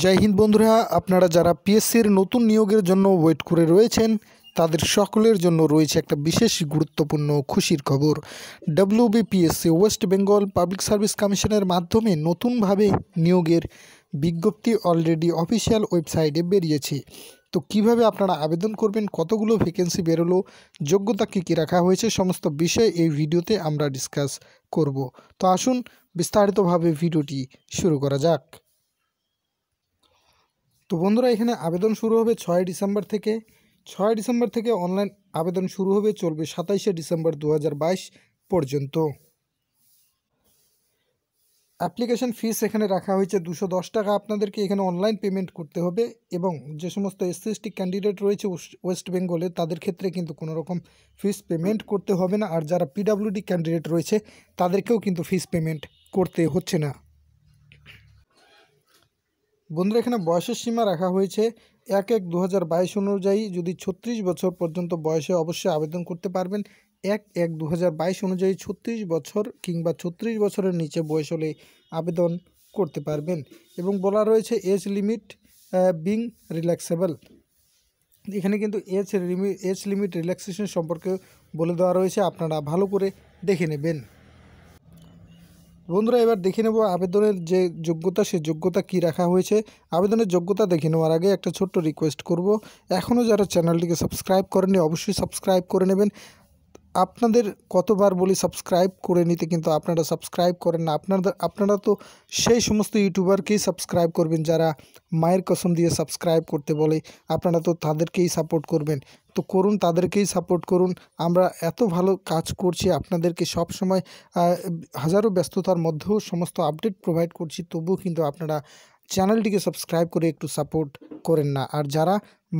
জয় হিন্দ বন্ধুরা আপনারা যারা পিএসসির নতুন নিয়োগের জন্য ওয়েট করে রয়েছেন তাদের সকলের জন্য রয়েছে একটা বিশেষ গুরুত্বপূর্ণ খুশির খবর WBPSC West Bengal Public Service কমিশনের মাধ্যমে নতুনভাবে নিয়োগের বিজ্ঞপ্তি অলরেডি অফিসিয়াল ওয়েবসাইটে বেরিয়েছে তো কিভাবে আপনারা আবেদন করবেন কতগুলো ভ্যাকেন্সি বেরোলো যোগ্যতা কী কী রাখা হয়েছে সমস্ত বিষয় এই ভিডিওতে আমরা ডিসকাস করব তো আসুন বিস্তারিতভাবে ভিডিওটি শুরু করা যাক তো বন্ধুরা এখানে আবেদন শুরু হবে ছয় ডিসেম্বর থেকে ছয় ডিসেম্বর থেকে অনলাইন আবেদন শুরু হবে চলবে সাতাইশে ডিসেম্বর দু পর্যন্ত অ্যাপ্লিকেশন ফিস এখানে রাখা হয়েছে দুশো দশ টাকা আপনাদেরকে এখানে অনলাইন পেমেন্ট করতে হবে এবং যে সমস্ত এসসিএসটি ক্যান্ডিডেট রয়েছে ওয়েস্ট বেঙ্গলে তাদের ক্ষেত্রে কিন্তু কোনো রকম ফিস পেমেন্ট করতে হবে না আর যারা পিডাব্লিউডি ক্যান্ডিডেট রয়েছে তাদেরকেও কিন্তু ফিস পেমেন্ট করতে হচ্ছে না বন্ধুরা এখানে বয়সের সীমা রাখা হয়েছে এক এক দু অনুযায়ী যদি ছত্রিশ বছর পর্যন্ত বয়সে অবশ্যই আবেদন করতে পারবেন এক এক দু অনুযায়ী ছত্রিশ বছর কিংবা ছত্রিশ বছরের নিচে বয়স হলে আবেদন করতে পারবেন এবং বলা রয়েছে এজ লিমিট বিং রিল্যাক্সেবল এখানে কিন্তু age limit age limit relaxation সম্পর্কে বলে দেওয়া রয়েছে আপনারা ভালো করে দেখে নেবেন বন্ধুরা এবার দেখে নেব আবেদনের যে যোগ্যতা সে যোগ্যতা কি রাখা হয়েছে আবেদনের যোগ্যতা দেখে নেওয়ার আগে একটা ছোট্ট রিকোয়েস্ট করব এখনও যারা চ্যানেলটিকে সাবস্ক্রাইব করেনি অবশ্যই সাবস্ক্রাইব করে নেবেন আপনাদের কতবার বলি সাবস্ক্রাইব করে নিতে কিন্তু আপনারা সাবস্ক্রাইব করেন না আপনাদের আপনারা তো সেই সমস্ত ইউটিউবারকেই সাবস্ক্রাইব করবেন যারা মায়ের কসম দিয়ে সাবস্ক্রাইব করতে বলে আপনারা তো তাদেরকেই সাপোর্ট করবেন তো করুন তাদেরকেই সাপোর্ট করুন আমরা এত ভালো কাজ করছি আপনাদেরকে সব সময় হাজারো ব্যস্ততার মধ্যেও সমস্ত আপডেট প্রোভাইড করছি তবুও কিন্তু আপনারা চ্যানেলটিকে সাবস্ক্রাইব করে একটু সাপোর্ট করে নেন আর যারা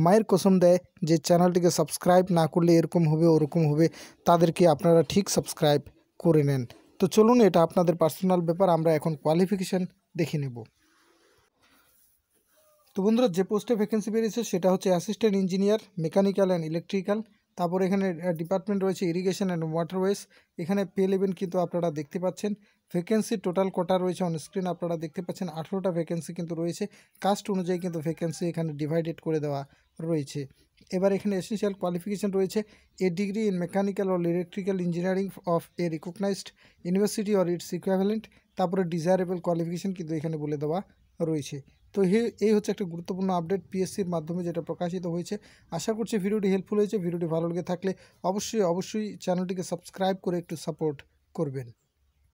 মাইর কসম দে যে চ্যানেলটিকে সাবস্ক্রাইব না করলে এরকম হবে এরকম হবে তাদেরকে আপনারা ঠিক সাবস্ক্রাইব করে নেন তো চলুন এটা আপনাদের পার্সোনাল ব্যাপার আমরা এখন কোয়ালিফিকেশন দেখে নেব তো বন্ধুরা যে পজটে वैकेंसी বেরিয়েছে সেটা হচ্ছে assistant engineer mechanical and electrical তারপর এখানে ডিপার্টমেন্ট রয়েছে ইরিগেশন অ্যান্ড ওয়াটারওয়েজ এখানে পে লেভেন কিন্তু আপনারা দেখতে পাচ্ছেন ভ্যাকেন্সি টোটাল কটা রয়েছে অন স্ক্রিন আপনারা দেখতে পাচ্ছেন আঠেরোটা ভ্যাকেন্সি কিন্তু রয়েছে কাস্ট অনুযায়ী কিন্তু ভ্যাকেন্সি এখানে ডিভাইডেড করে দেওয়া রয়েছে এবার এখানে এসেন্সিয়াল কোয়ালিফিকেশান রয়েছে a degree in mechanical or electrical engineering of a recognised university or its equivalent তারপরে ডিজায়ারেবল কোয়ালিফিকেশান কিন্তু এখানে বলে দেওয়া রয়েছে তো এই হচ্ছে একটা গুরুত্বপূর্ণ আপডেট পিএসসির মাধ্যমে যেটা প্রকাশিত হয়েছে আশা করছি ভিডিওটি হেল্পফুল হয়েছে ভিডিওটি ভালো লেগে থাকলে অবশ্যই অবশ্যই চ্যানেলটিকে সাবস্ক্রাইব করে একটু সাপোর্ট করবেন